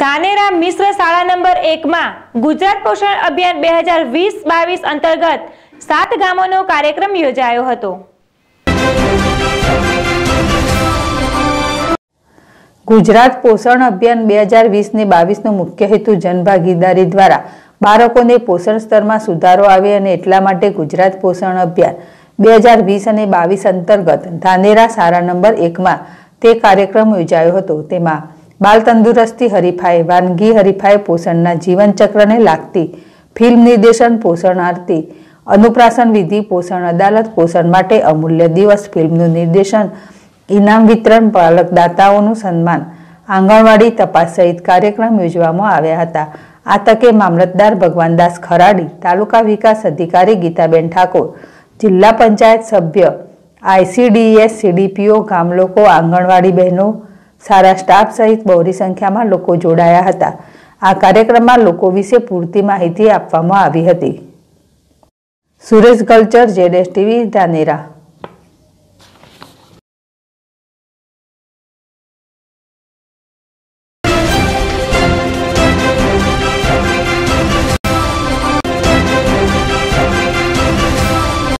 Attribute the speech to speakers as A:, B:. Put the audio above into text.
A: ધાનેરા મિશ્ર શાળા નંબર એકમાં ગુજરાત પોષણ અભિયાન બે હજાર વીસ બાવીસ અંતર્ગત સાત ગામોનો કાર્યક્રમ યોજાયો હતો
B: ગુજરાત પોષણ અભિયાન બે હજાર વીસ ને બાવીસનો મુખ્ય હેતુ જનભાગીદારી દ્વારા બાળકોને પોષણ સ્તરમાં સુધારો આવે અને એટલા માટે ગુજરાત પોષણ અભિયાન બે હજાર વીસ અને બાવીસ અંતર્ગત ધાનેરા શાળા નંબર એકમાં તે કાર્યક્રમ યોજાયો હતો તેમાં બાલ તંદુરસ્તી હરીફાઈ વાનગી હરીફાઈ પોષણના જીવનચક્રને લાગતી ફિલ્મ નિર્દેશન પોષણ આરતી અનુપ્રાસન વિધિ પોષણ અદાલત પોષણ માટે અમૂલ્ય દિવસ ફિલ્મનું નિર્દેશન ઇનામ વિતરણ પાલક સન્માન આંગણવાડી તપાસ સહિત કાર્યક્રમ યોજવામાં આવ્યા હતા આ તકે મામલતદાર ભગવાનદાસ ખરાડી તાલુકા વિકાસ અધિકારી ગીતાબેન ઠાકોર જિલ્લા પંચાયત સભ્ય આઈસીડીએસ સીડીપીઓ ગામલોકો આંગણવાડી બહેનો સારા સ્ટાફ સહિત બહોળી સંખ્યામાં લોકો જોડાયા હતા આ કાર્યક્રમમાં લોકો વિશે પૂરતી માહિતી આપવામાં આવી હતી સુરેશ કલ્ચર જેડેશ ટીવી ધાનેરા